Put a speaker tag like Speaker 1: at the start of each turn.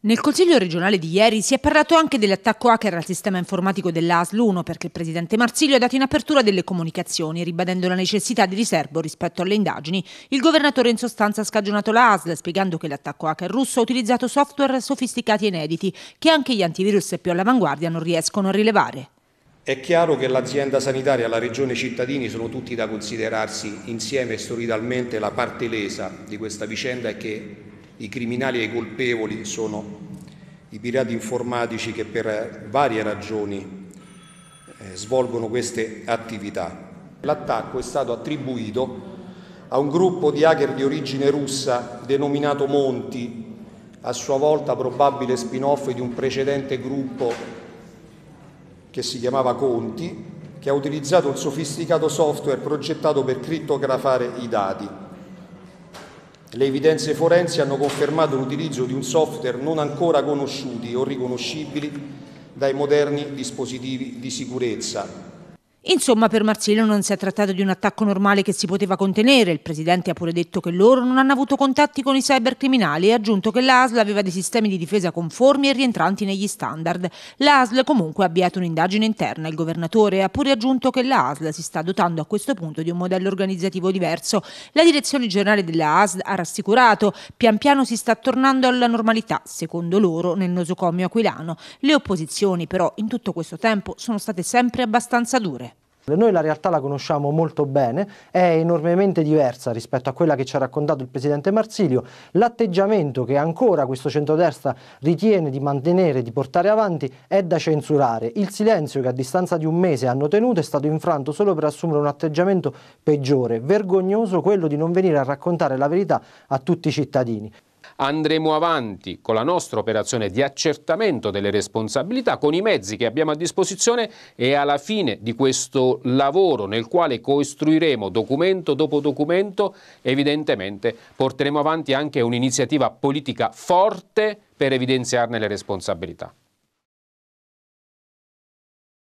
Speaker 1: Nel Consiglio regionale di ieri si è parlato anche dell'attacco hacker al sistema informatico dell'ASL 1 perché il presidente Marsilio ha dato in apertura delle comunicazioni, ribadendo la necessità di riservo rispetto alle indagini. Il governatore in sostanza ha scagionato l'ASL, spiegando che l'attacco hacker russo ha utilizzato software sofisticati e inediti che anche gli antivirus più all'avanguardia non riescono a rilevare.
Speaker 2: È chiaro che l'azienda sanitaria e la regione cittadini sono tutti da considerarsi insieme e solidalmente la parte lesa di questa vicenda e che i criminali e i colpevoli sono i pirati informatici che per varie ragioni eh, svolgono queste attività. L'attacco è stato attribuito a un gruppo di hacker di origine russa denominato Monti, a sua volta probabile spin-off di un precedente gruppo che si chiamava Conti, che ha utilizzato un sofisticato software progettato per crittografare i dati. Le evidenze forensi hanno confermato l'utilizzo di un software non ancora conosciuti o riconoscibili dai moderni dispositivi di sicurezza,
Speaker 1: Insomma, per Marsilio non si è trattato di un attacco normale che si poteva contenere. Il presidente ha pure detto che loro non hanno avuto contatti con i cybercriminali e ha aggiunto che l'ASL aveva dei sistemi di difesa conformi e rientranti negli standard. L'ASL comunque ha avviato un'indagine interna. Il governatore ha pure aggiunto che l'ASL si sta dotando a questo punto di un modello organizzativo diverso. La direzione generale della ha rassicurato, pian piano si sta tornando alla normalità, secondo loro, nel nosocomio aquilano. Le opposizioni però in tutto questo tempo sono state sempre abbastanza dure.
Speaker 3: Noi la realtà la conosciamo molto bene, è enormemente diversa rispetto a quella che ci ha raccontato il presidente Marsilio. L'atteggiamento che ancora questo centrodestra ritiene di mantenere, di portare avanti, è da censurare. Il silenzio che a distanza di un mese hanno tenuto è stato infranto solo per assumere un atteggiamento peggiore, vergognoso quello di non venire a raccontare la verità a tutti i cittadini
Speaker 4: andremo avanti con la nostra operazione di accertamento delle responsabilità con i mezzi che abbiamo a disposizione e alla fine di questo lavoro nel quale costruiremo documento dopo documento evidentemente porteremo avanti anche un'iniziativa politica forte
Speaker 3: per evidenziarne le responsabilità.